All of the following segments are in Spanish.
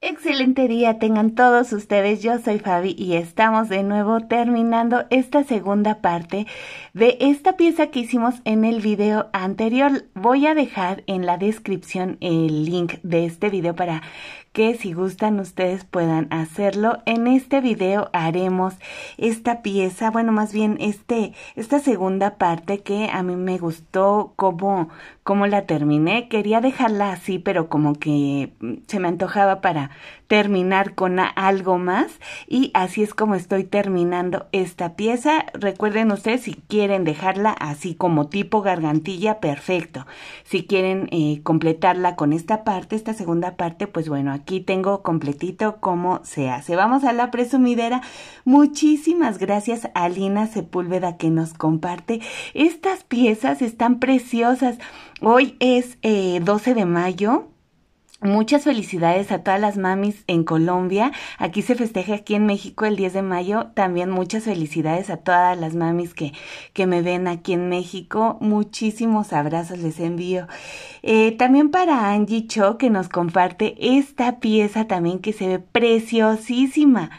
Excelente día tengan todos ustedes, yo soy Fabi y estamos de nuevo terminando esta segunda parte de esta pieza que hicimos en el video anterior. Voy a dejar en la descripción el link de este video para que si gustan ustedes puedan hacerlo. En este video haremos esta pieza, bueno más bien este, esta segunda parte que a mí me gustó como cómo la terminé. Quería dejarla así, pero como que mm, se me antojaba para terminar con algo más. Y así es como estoy terminando esta pieza. Recuerden ustedes, si quieren dejarla así como tipo gargantilla, perfecto. Si quieren eh, completarla con esta parte, esta segunda parte, pues bueno, aquí tengo completito cómo se hace. Vamos a la presumidera. Muchísimas gracias a Lina Sepúlveda que nos comparte. Estas piezas están preciosas. Hoy es eh, doce 12 de mayo. Muchas felicidades a todas las mamis en Colombia. Aquí se festeja aquí en México el 10 de mayo. También muchas felicidades a todas las mamis que, que me ven aquí en México. Muchísimos abrazos les envío. Eh, también para Angie Cho que nos comparte esta pieza también que se ve preciosísima.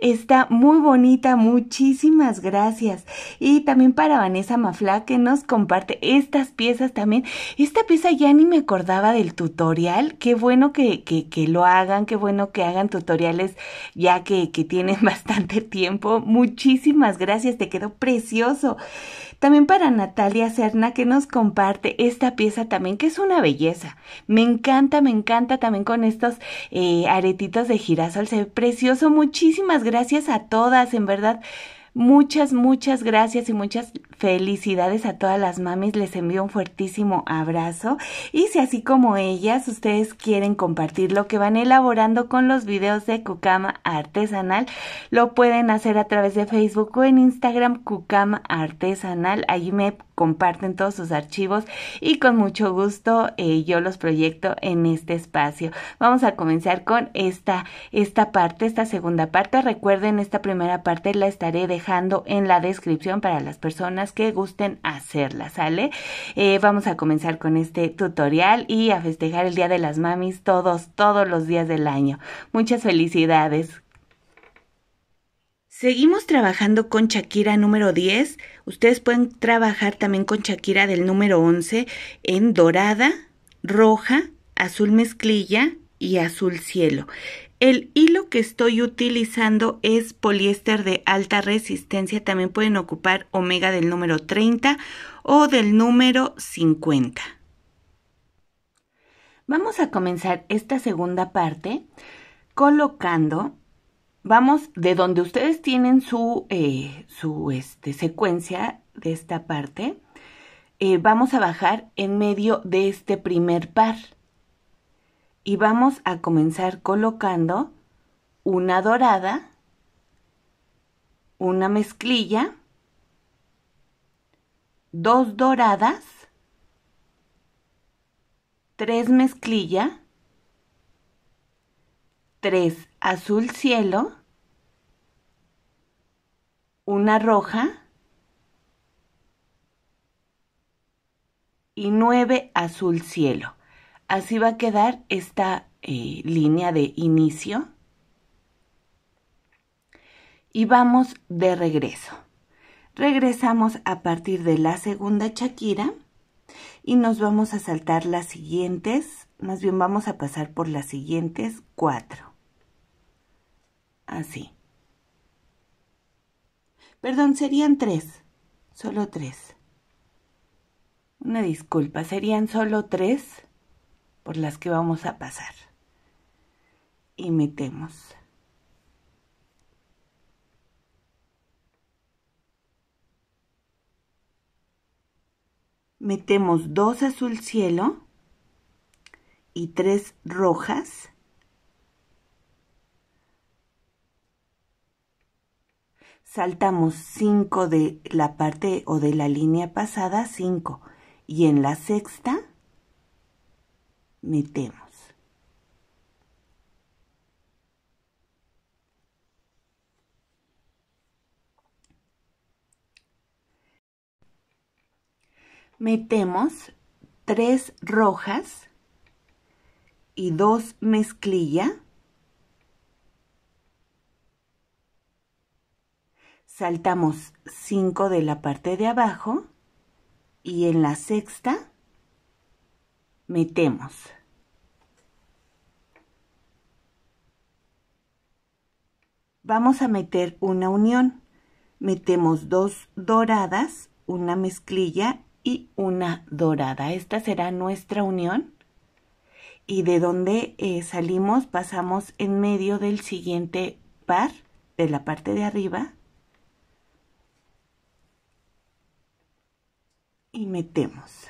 Está muy bonita, muchísimas gracias. Y también para Vanessa Mafla que nos comparte estas piezas también. Esta pieza ya ni me acordaba del tutorial. Qué bueno que, que, que lo hagan, qué bueno que hagan tutoriales ya que, que tienen bastante tiempo. Muchísimas gracias, te quedó precioso. También para Natalia Serna que nos comparte esta pieza también, que es una belleza. Me encanta, me encanta también con estos eh, aretitos de girasol. Se precioso. Muchísimas gracias a todas, en verdad. Muchas, muchas gracias y muchas felicidades a todas las mamis. Les envío un fuertísimo abrazo. Y si así como ellas, ustedes quieren compartir lo que van elaborando con los videos de Cucama Artesanal, lo pueden hacer a través de Facebook o en Instagram Cucama Artesanal. ahí me comparten todos sus archivos y con mucho gusto eh, yo los proyecto en este espacio. Vamos a comenzar con esta, esta parte, esta segunda parte. Recuerden, esta primera parte la estaré dejando en la descripción para las personas que gusten hacerla, ¿sale? Eh, vamos a comenzar con este tutorial y a festejar el Día de las Mamis todos, todos los días del año. Muchas felicidades. Seguimos trabajando con Shakira número 10. Ustedes pueden trabajar también con Shakira del número 11 en dorada, roja, azul mezclilla y azul cielo. El hilo que estoy utilizando es poliéster de alta resistencia. También pueden ocupar omega del número 30 o del número 50. Vamos a comenzar esta segunda parte colocando, vamos de donde ustedes tienen su, eh, su este, secuencia de esta parte, eh, vamos a bajar en medio de este primer par y vamos a comenzar colocando una dorada, una mezclilla, dos doradas, tres mezclilla, tres azul cielo, una roja y nueve azul cielo. Así va a quedar esta eh, línea de inicio. Y vamos de regreso. Regresamos a partir de la segunda chaquira y nos vamos a saltar las siguientes, más bien vamos a pasar por las siguientes cuatro. Así. Perdón, serían tres, solo tres. Una disculpa, serían solo tres por las que vamos a pasar. Y Metemos Metemos dos azul cielo y tres rojas. saltamos 5 de la parte o de la línea pasada, 5. Y en la sexta metemos. Metemos tres rojas y dos mezclilla. Saltamos cinco de la parte de abajo y en la sexta metemos. Vamos a meter una unión. Metemos dos doradas, una mezclilla y una dorada. Esta será nuestra unión. Y de donde eh, salimos pasamos en medio del siguiente par de la parte de arriba. Y metemos.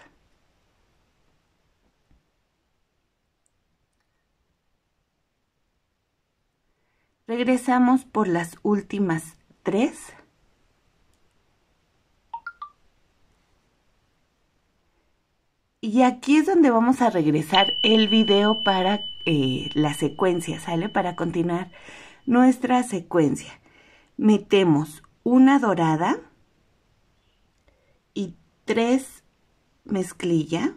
Regresamos por las últimas tres. Y aquí es donde vamos a regresar el video para eh, la secuencia, ¿sale? Para continuar nuestra secuencia. Metemos una dorada y tres mezclilla.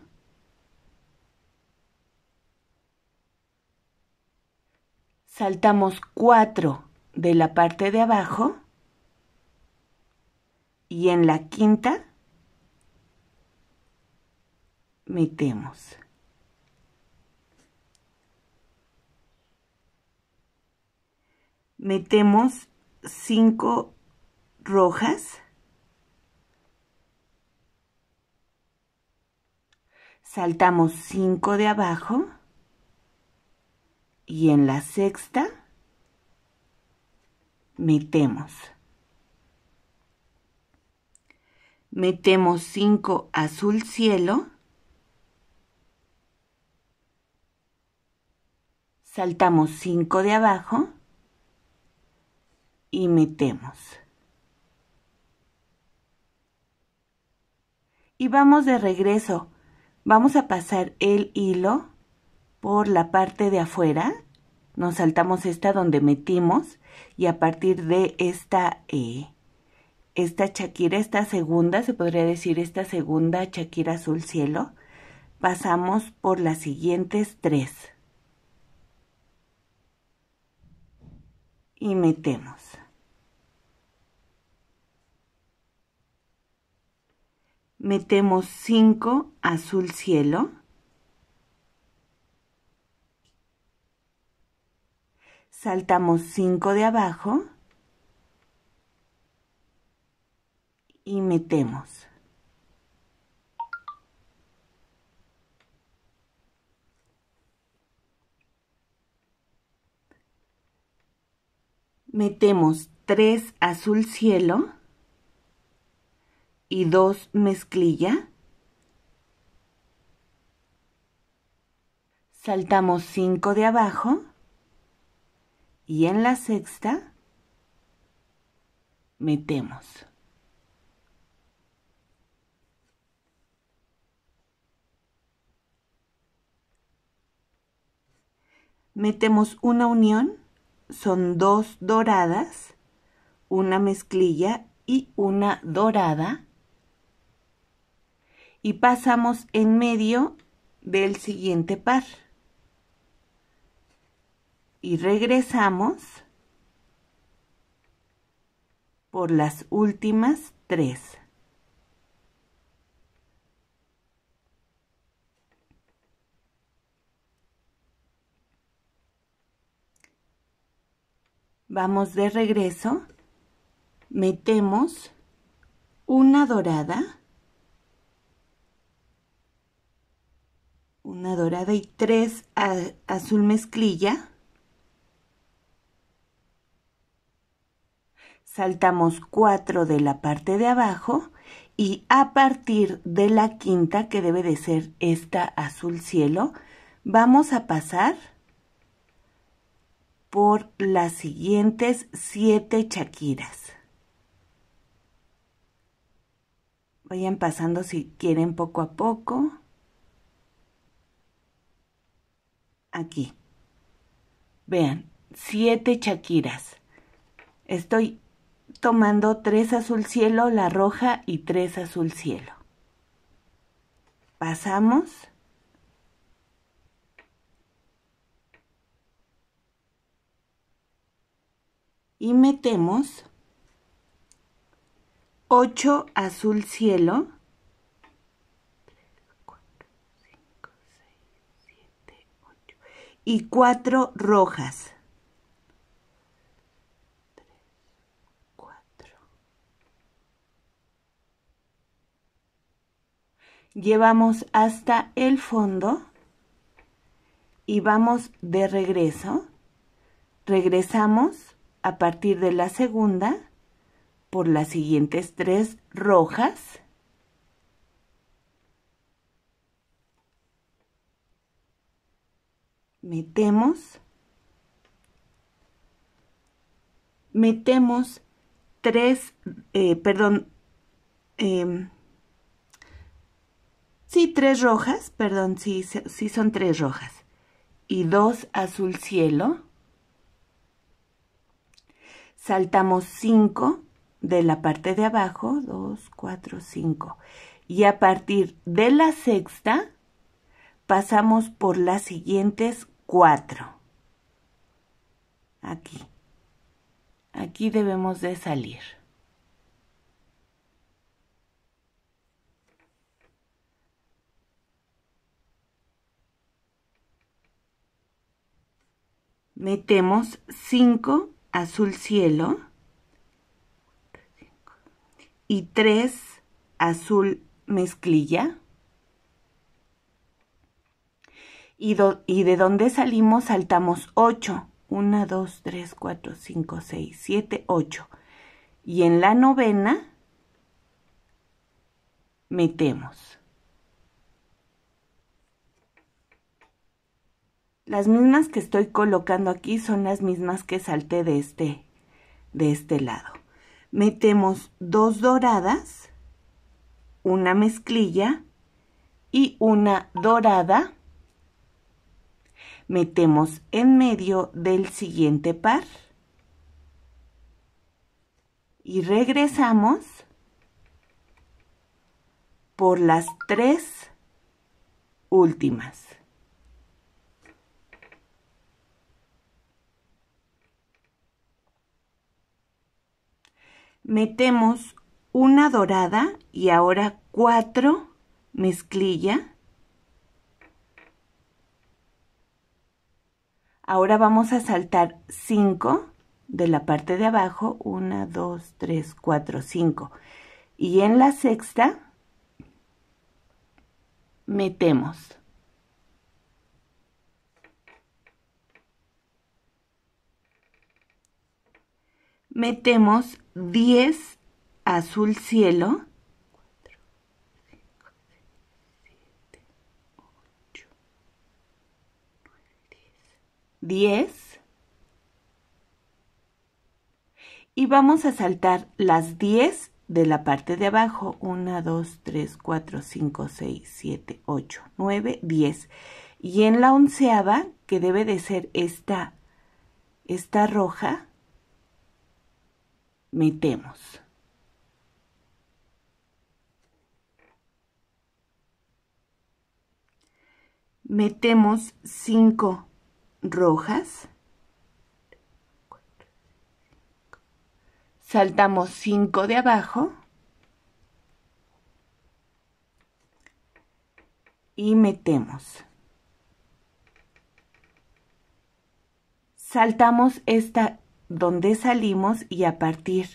saltamos 4 de la parte de abajo y en la quinta metemos. Metemos 5 rojas. Saltamos 5 de abajo y en la sexta metemos. Metemos 5 azul cielo. Saltamos 5 de abajo y metemos. Y vamos de regreso. Vamos a pasar el hilo por la parte de afuera nos saltamos esta donde metimos y a partir de esta, eh, esta chaquira, esta segunda, se podría decir esta segunda chaquira Azul Cielo, pasamos por las siguientes tres. Y metemos. Metemos cinco azul cielo. saltamos 5 de abajo y metemos. Metemos 3 azul cielo y 2 mezclilla. Saltamos 5 de abajo y en la sexta metemos. Metemos una unión, son dos doradas, una mezclilla y una dorada. Y pasamos en medio del siguiente par y regresamos por las últimas tres. Vamos de regreso, metemos una dorada, una dorada y tres azul mezclilla, saltamos 4 de la parte de abajo y a partir de la quinta, que debe de ser esta azul cielo, vamos a pasar por las siguientes siete chaquiras. Vayan pasando si quieren poco a poco. Aquí. Vean, siete chaquiras. Estoy tomando tres azul cielo, la roja y tres azul cielo. Pasamos. Y metemos 8 azul cielo, 4, 5, 6, 7, 8 y 4 rojas. llevamos hasta el fondo y vamos de regreso. Regresamos a partir de la segunda por las siguientes tres rojas. Metemos. Metemos tres, eh, perdón, em, Sí, tres rojas, perdón, sí, sí son tres rojas. Y dos azul cielo. Saltamos cinco de la parte de abajo, dos, cuatro, cinco. Y a partir de la sexta, pasamos por las siguientes cuatro. Aquí. Aquí debemos de salir. metemos 5 azul cielo y 3 azul mezclilla. Y, y de donde salimos saltamos 8. 1, 2, 3, 4, 5, 6, 7, 8. Y en la novena metemos Las mismas que estoy colocando aquí son las mismas que salté de este, de este lado. Metemos dos doradas, una mezclilla y una dorada. Metemos en medio del siguiente par y regresamos por las tres últimas. metemos una dorada y ahora cuatro mezclilla. Ahora vamos a saltar 5 de la parte de abajo, 1, 2, 3, 4, 5. Y en la sexta metemos metemos 10 azul cielo. 4, 5, 6, 7, 8, 9, 10. 10. Y vamos a saltar las 10 de la parte de abajo. 1, 2, 3, 4, 5, 6, 7, 8, 9, 10. Y en la onceava, que debe de ser esta, esta roja, metemos. Metemos 5 rojas. Saltamos 5 de abajo. Y metemos. Saltamos esta donde salimos y a partir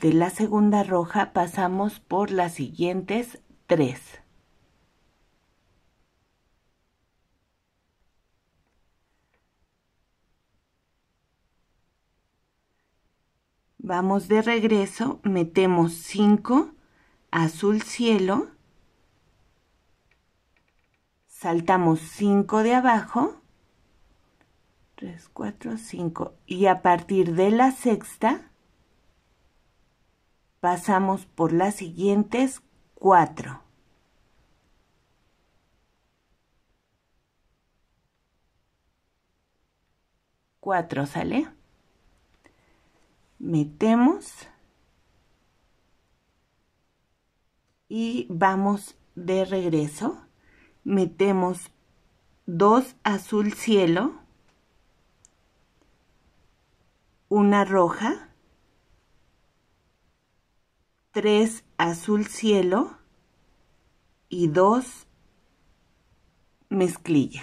de la segunda roja pasamos por las siguientes tres. Vamos de regreso, metemos 5, azul cielo, saltamos 5 de abajo, 3, 4, 5. Y a partir de la sexta, pasamos por las siguientes 4. Cuatro, ¿sale? Metemos y vamos de regreso. Metemos dos azul cielo una roja, tres azul cielo y dos mezclilla.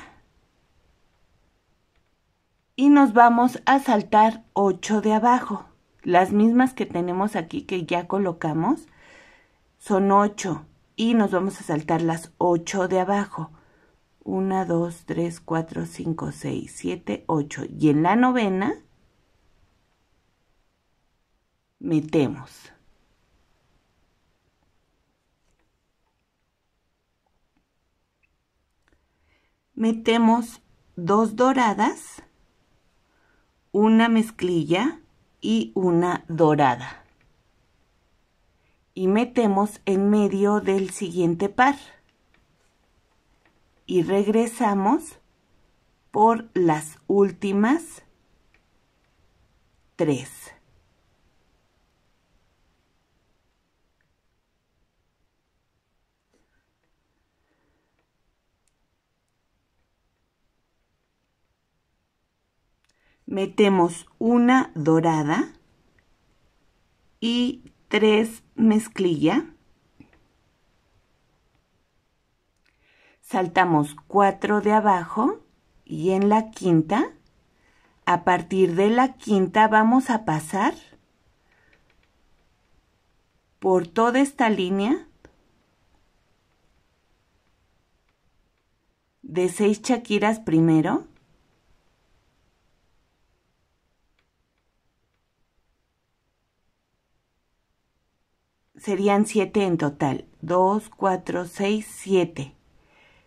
Y nos vamos a saltar 8 de abajo. Las mismas que tenemos aquí que ya colocamos son 8 y nos vamos a saltar las 8 de abajo. 1, 2, 3, 4, 5, 6, 7, 8. Y en la novena metemos. Metemos dos doradas, una mezclilla y una dorada. Y metemos en medio del siguiente par. Y regresamos por las últimas tres. metemos una dorada y tres mezclilla. Saltamos cuatro de abajo y en la quinta, a partir de la quinta vamos a pasar por toda esta línea de seis chaquiras primero serían siete en total. Dos, cuatro, seis, siete.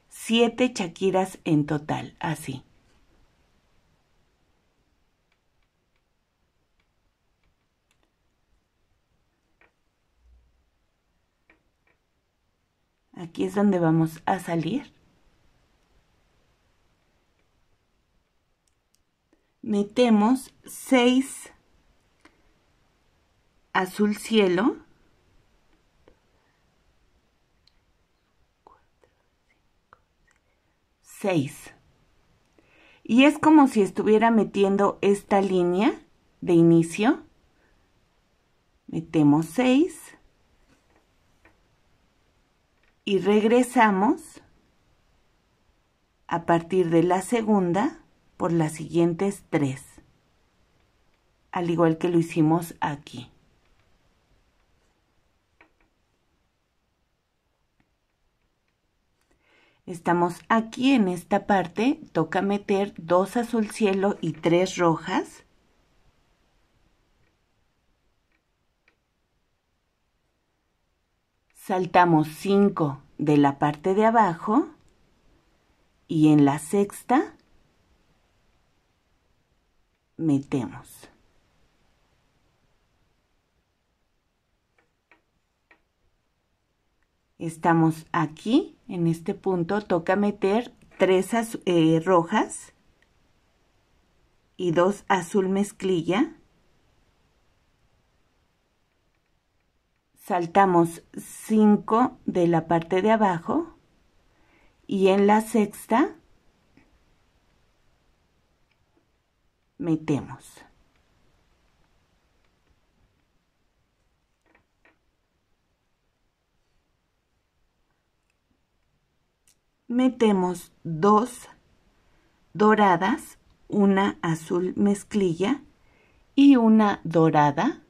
Siete Shakiras en total, así. Aquí es donde vamos a salir. Metemos seis azul cielo 6. Y es como si estuviera metiendo esta línea de inicio. Metemos 6. Y regresamos a partir de la segunda por las siguientes 3. Al igual que lo hicimos aquí. Estamos aquí en esta parte, toca meter dos azul cielo y tres rojas. Saltamos cinco de la parte de abajo y en la sexta metemos. Estamos aquí, en este punto, toca meter tres eh, rojas y dos azul mezclilla. Saltamos 5 de la parte de abajo y en la sexta metemos. metemos dos doradas, una azul mezclilla y una dorada.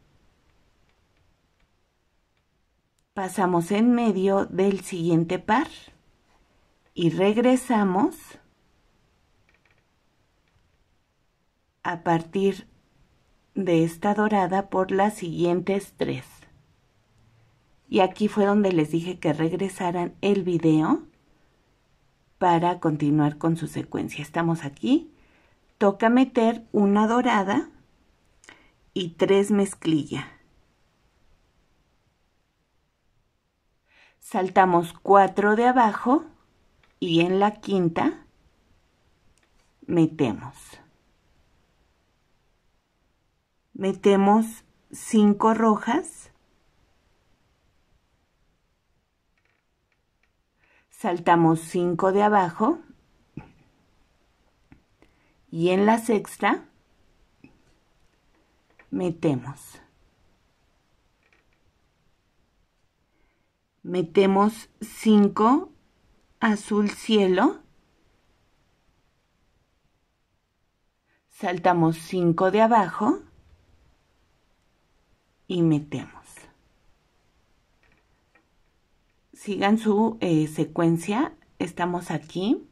Pasamos en medio del siguiente par y regresamos a partir de esta dorada por las siguientes tres. Y aquí fue donde les dije que regresaran el video para continuar con su secuencia. Estamos aquí. Toca meter una dorada y tres mezclilla. Saltamos cuatro de abajo y en la quinta metemos. Metemos cinco rojas saltamos 5 de abajo y en la sexta metemos. Metemos 5 azul cielo. Saltamos 5 de abajo y metemos. sigan su eh, secuencia. Estamos aquí.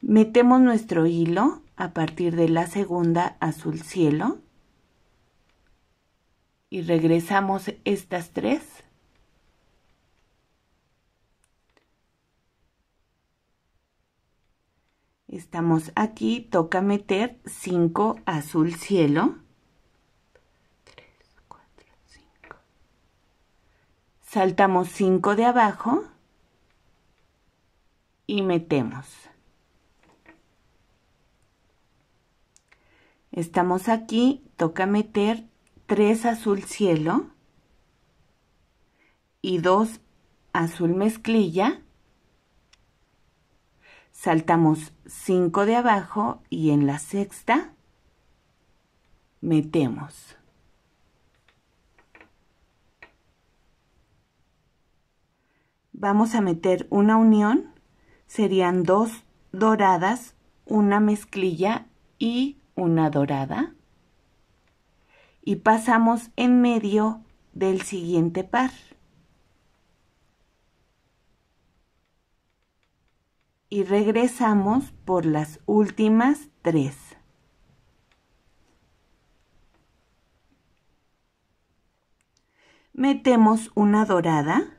Metemos nuestro hilo a partir de la segunda azul cielo y regresamos estas tres. Estamos aquí, toca meter 5 azul cielo. saltamos 5 de abajo y metemos. Estamos aquí, toca meter 3 azul cielo y 2 azul mezclilla. Saltamos 5 de abajo y en la sexta metemos. vamos a meter una unión, serían dos doradas, una mezclilla y una dorada. Y pasamos en medio del siguiente par. Y regresamos por las últimas tres. Metemos una dorada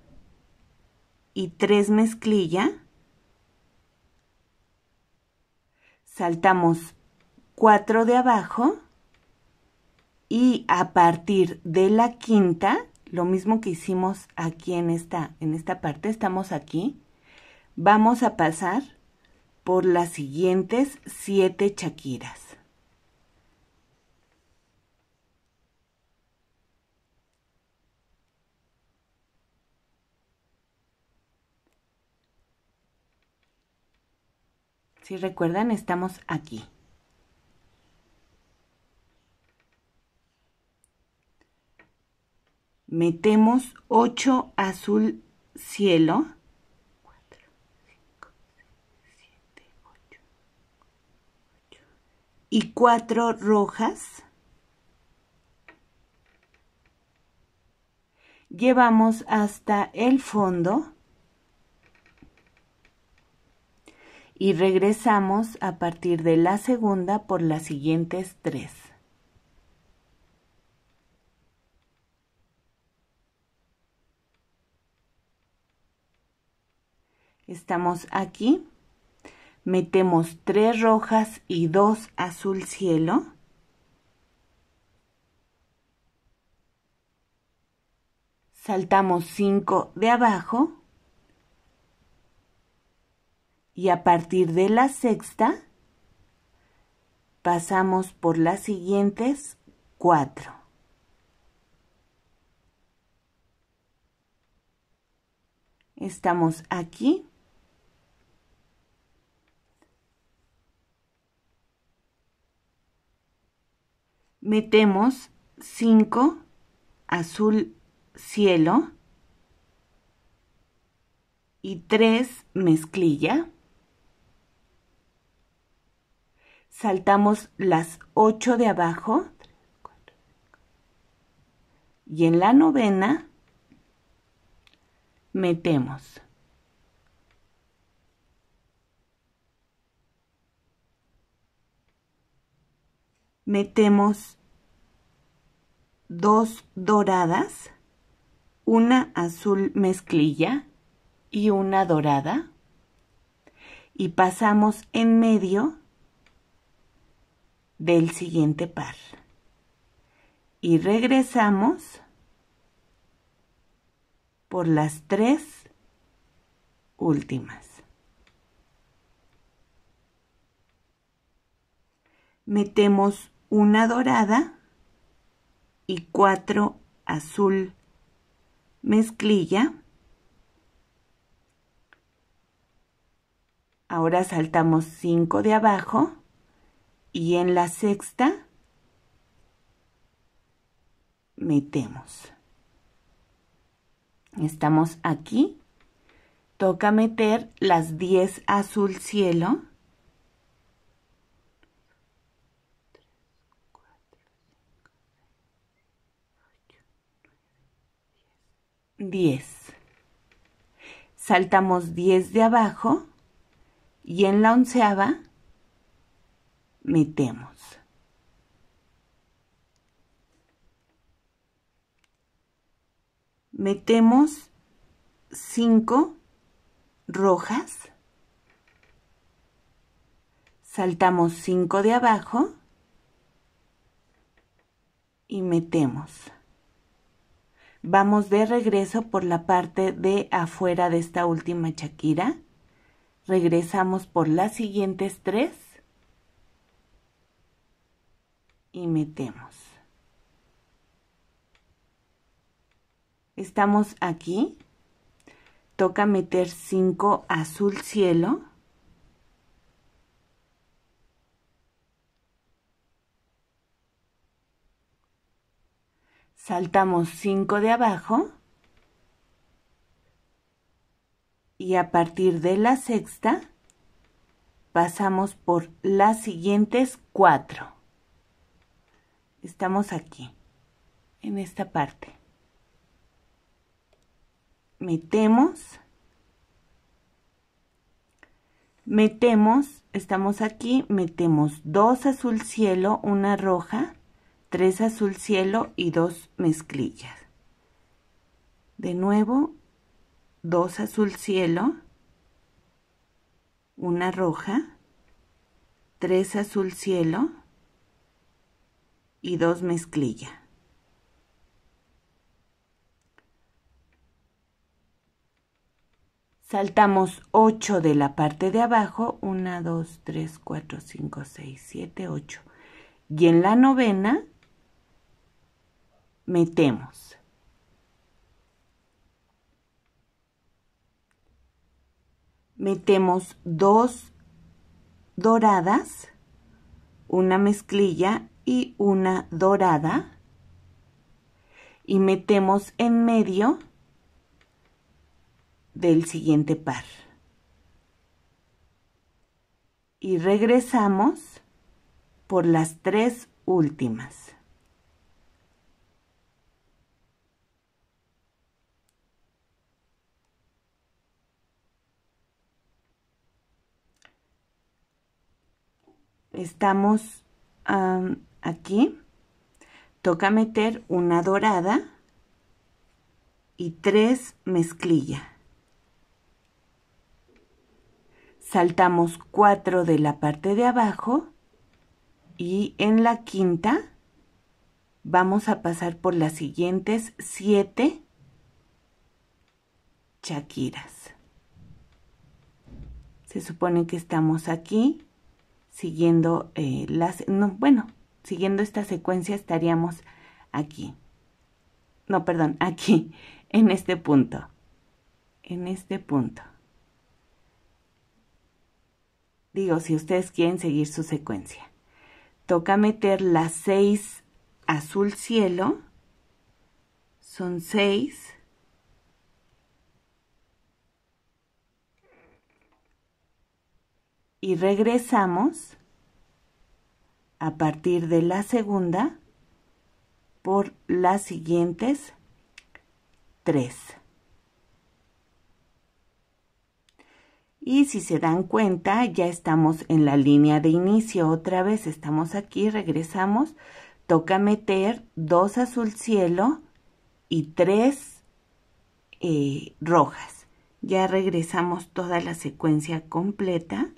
y 3 mezclilla, saltamos 4 de abajo y a partir de la quinta, lo mismo que hicimos aquí en esta, en esta parte, estamos aquí, vamos a pasar por las siguientes siete chaquiras. Si recuerdan, estamos aquí. Metemos 8 azul cielo. 4, 5, 6, 7, 8, 8. Y 4 rojas. Llevamos hasta el fondo. y regresamos a partir de la segunda por las siguientes tres. Estamos aquí, metemos tres rojas y dos azul cielo. Saltamos cinco de abajo y a partir de la sexta pasamos por las siguientes cuatro. Estamos aquí. Metemos cinco azul cielo y tres mezclilla. saltamos las ocho de abajo y en la novena metemos. Metemos dos doradas, una azul mezclilla y una dorada y pasamos en medio del siguiente par. Y regresamos por las tres últimas. Metemos una dorada y cuatro azul mezclilla. Ahora saltamos cinco de abajo y en la sexta, metemos. Estamos aquí. Toca meter las 10 azul cielo. Diez. Saltamos diez de abajo y en la onceava metemos. Metemos 5 rojas, saltamos 5 de abajo y metemos. Vamos de regreso por la parte de afuera de esta última chaquira. Regresamos por las siguientes tres y metemos. Estamos aquí. Toca meter cinco azul cielo. Saltamos cinco de abajo. y a partir de la sexta pasamos por las siguientes cuatro estamos aquí, en esta parte. Metemos. Metemos, estamos aquí, metemos dos azul cielo, una roja, tres azul cielo y dos mezclillas. De nuevo, dos azul cielo, una roja, tres azul cielo, y dos mezclilla. Saltamos 8 de la parte de abajo, 1, 2, 3, 4, 5, 6, 7, 8. Y en la novena metemos metemos dos doradas, una mezclilla y una dorada y metemos en medio del siguiente par y regresamos por las tres últimas estamos aquí toca meter una dorada y tres mezclilla. Saltamos cuatro de la parte de abajo y en la quinta vamos a pasar por las siguientes siete chaquiras. Se supone que estamos aquí siguiendo eh, las... No, bueno, siguiendo esta secuencia estaríamos aquí. No, perdón, aquí, en este punto. En este punto. Digo, si ustedes quieren seguir su secuencia. Toca meter las seis azul cielo. Son seis... Y regresamos a partir de la segunda por las siguientes tres. Y si se dan cuenta, ya estamos en la línea de inicio. Otra vez estamos aquí, regresamos. Toca meter dos azul cielo y tres eh, rojas. Ya regresamos toda la secuencia completa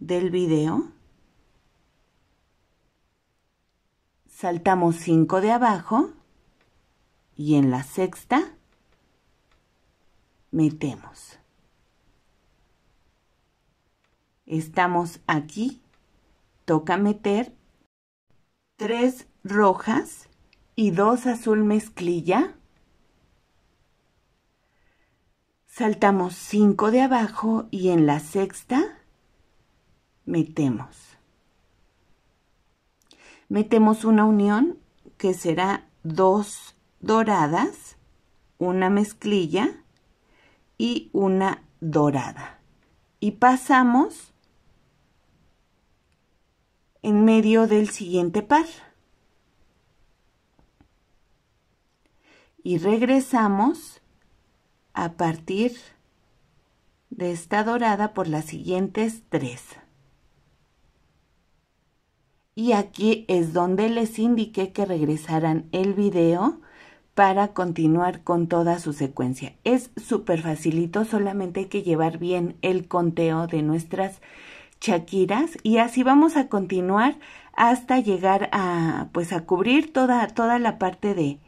del video. saltamos 5 de abajo y en la sexta metemos. Estamos aquí, toca meter 3 rojas y 2 azul mezclilla. Saltamos 5 de abajo y en la sexta metemos. Metemos una unión que será dos doradas, una mezclilla y una dorada. Y pasamos en medio del siguiente par. Y regresamos a partir de esta dorada por las siguientes tres y aquí es donde les indiqué que regresaran el video para continuar con toda su secuencia. Es súper facilito, solamente hay que llevar bien el conteo de nuestras chaquiras y así vamos a continuar hasta llegar a pues a cubrir toda toda la parte de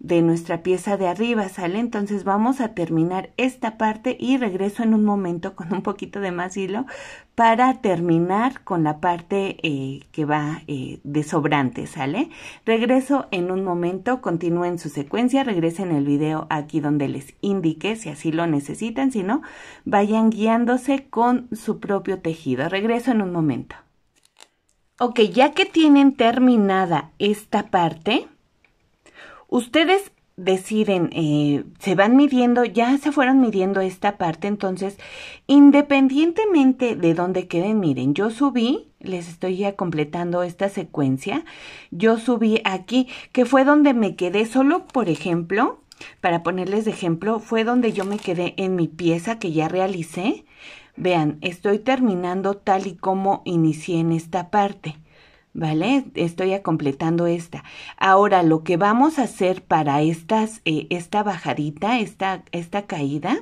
de nuestra pieza de arriba, ¿sale? Entonces vamos a terminar esta parte y regreso en un momento con un poquito de más hilo para terminar con la parte eh, que va eh, de sobrante, ¿sale? Regreso en un momento, continúen su secuencia, regresen el video aquí donde les indique si así lo necesitan, si no, vayan guiándose con su propio tejido. Regreso en un momento. Ok, ya que tienen terminada esta parte, Ustedes deciden, eh, se van midiendo, ya se fueron midiendo esta parte, entonces, independientemente de dónde queden, miren, yo subí, les estoy ya completando esta secuencia, yo subí aquí, que fue donde me quedé solo, por ejemplo, para ponerles de ejemplo, fue donde yo me quedé en mi pieza que ya realicé. Vean, estoy terminando tal y como inicié en esta parte. ¿vale? Estoy completando esta. Ahora, lo que vamos a hacer para estas, eh, esta bajadita, esta, esta caída,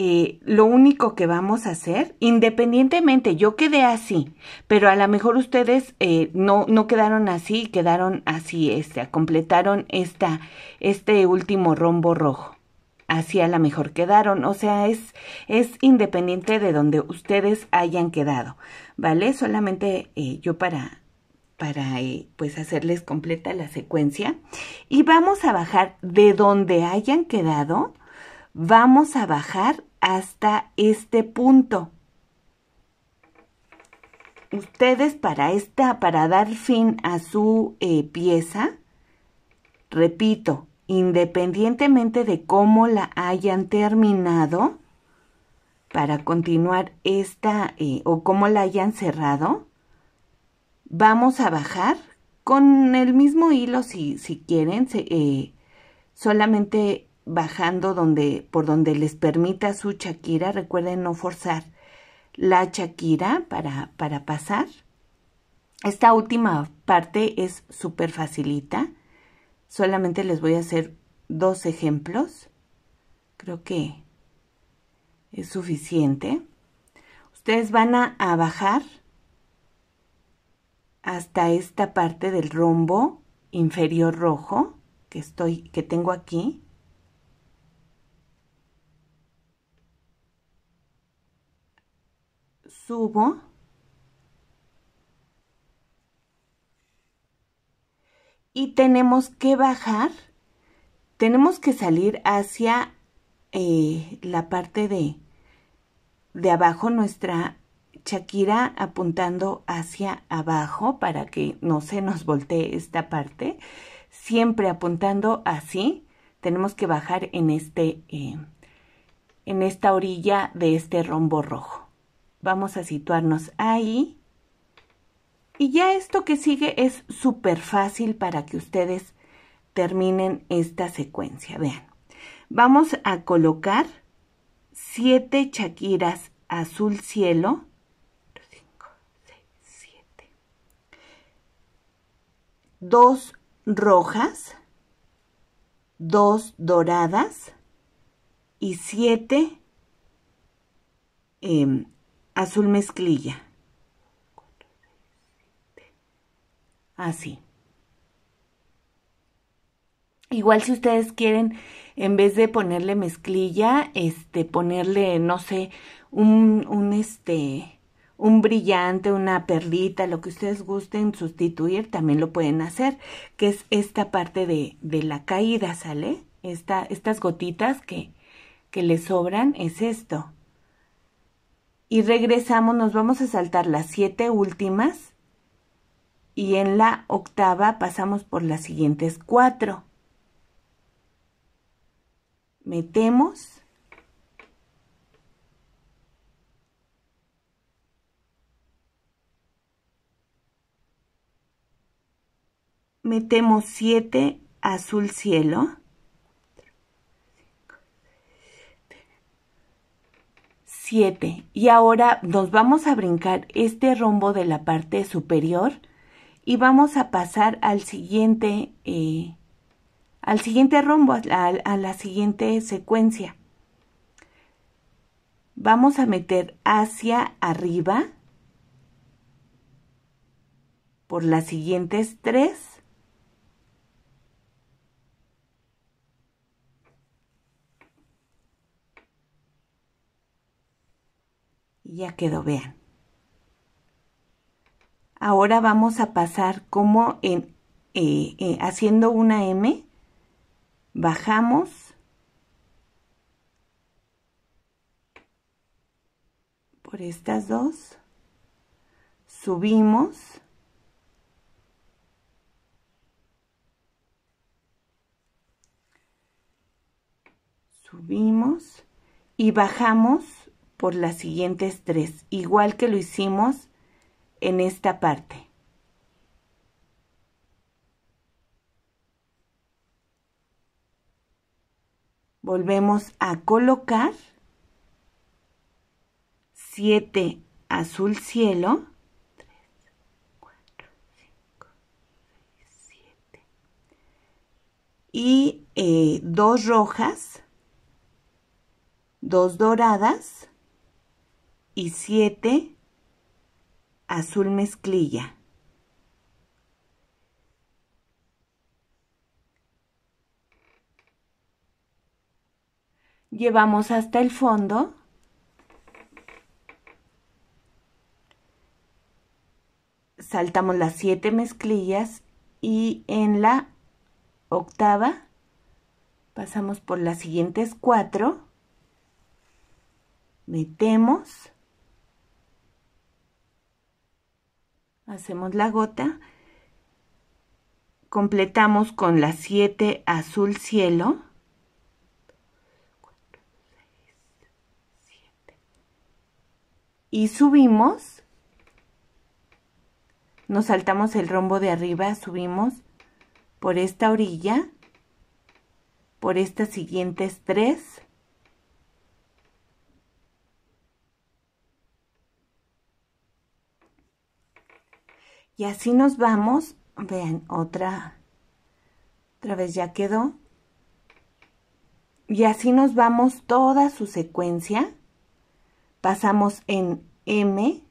eh, lo único que vamos a hacer, independientemente, yo quedé así, pero a lo mejor ustedes eh, no, no quedaron así, quedaron así, este, completaron esta, este último rombo rojo. Así a lo mejor quedaron, o sea, es, es independiente de donde ustedes hayan quedado. ¿vale? Solamente eh, yo para, para eh, pues hacerles completa la secuencia. Y vamos a bajar de donde hayan quedado, vamos a bajar hasta este punto. Ustedes para esta, para dar fin a su eh, pieza, repito, independientemente de cómo la hayan terminado, para continuar esta eh, o como la hayan cerrado, vamos a bajar con el mismo hilo si, si quieren, eh, solamente bajando donde, por donde les permita su chaquira recuerden no forzar la chaquira para, para pasar. Esta última parte es súper facilita, solamente les voy a hacer dos ejemplos. Creo que es suficiente. Ustedes van a, bajar hasta esta parte del rombo inferior rojo que estoy que tengo aquí subo y tenemos que bajar tenemos que salir hacia eh, la parte de, de abajo, nuestra Shakira apuntando hacia abajo para que no se nos voltee esta parte. Siempre apuntando así, tenemos que bajar en, este, eh, en esta orilla de este rombo rojo. Vamos a situarnos ahí. Y ya esto que sigue es súper fácil para que ustedes terminen esta secuencia. Vean vamos a colocar 7 chaquiras azul cielo. 4, 5, 6, 7. 2 rojas. 2 doradas. Y 7 eh, em, azul mezclilla. Así. Igual si ustedes quieren en vez de ponerle mezclilla, este, ponerle, no sé, un, un este, un brillante, una perlita, lo que ustedes gusten sustituir, también lo pueden hacer, que es esta parte de, de la caída, ¿sale? Esta, estas gotitas que, que le sobran es esto. Y regresamos, nos vamos a saltar las siete últimas y en la octava pasamos por las siguientes cuatro metemos metemos 7 azul cielo 7 y ahora nos vamos a brincar este rombo de la parte superior y vamos a pasar al siguiente eh, al siguiente rombo, a, la siguiente secuencia. Vamos a meter hacia arriba por las siguientes tres. ya quedó, vean. Ahora vamos a pasar como en, eh, eh, haciendo una M bajamos por estas dos, subimos subimos y bajamos por las siguientes tres, igual que lo hicimos en esta parte. volvemos a colocar 7 azul cielo, 3, 4, 5, 6, 7, y eh, dos rojas, dos doradas y 7 azul mezclilla. llevamos hasta el fondo. Saltamos las siete mezclillas y en la octava pasamos por las siguientes cuatro, metemos, hacemos la gota, completamos con las siete azul cielo, y subimos, nos saltamos el rombo de arriba, subimos por esta orilla, por estas siguientes tres, y así nos vamos, vean, otra, otra vez ya quedó, y así nos vamos toda su secuencia, pasamos en M,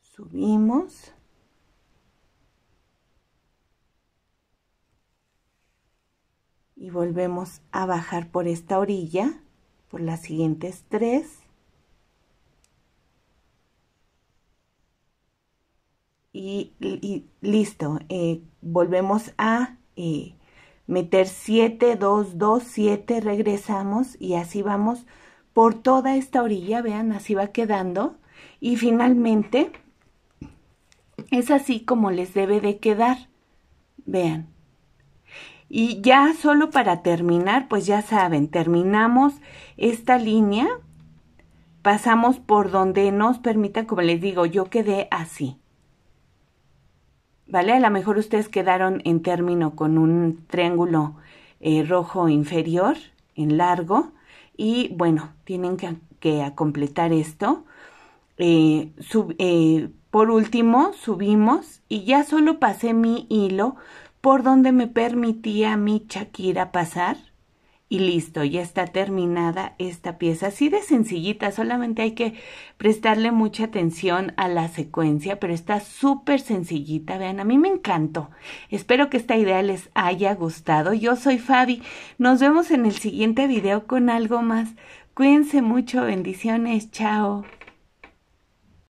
subimos. Y volvemos a bajar por esta orilla, por las siguientes tres. y, listo. Eh, volvemos a eh, meter 7, 2, 2, 7, regresamos y así vamos por toda esta orilla, vean, así va quedando. Y finalmente es así como les debe de quedar, vean. Y ya solo para terminar, pues ya saben, terminamos esta línea, pasamos por donde nos permita, como les digo, yo quedé así. ¿vale? A lo mejor ustedes quedaron en término con un triángulo eh, rojo inferior en largo y bueno, tienen que, completar esto. Eh, eh, por último, subimos y ya solo pasé mi hilo por donde me permitía mi Shakira pasar y listo, ya está terminada esta pieza. Así de sencillita, solamente hay que prestarle mucha atención a la secuencia, pero está súper sencillita. Vean, a mí me encantó. Espero que esta idea les haya gustado. Yo soy Fabi. Nos vemos en el siguiente video con algo más. Cuídense mucho, bendiciones, chao.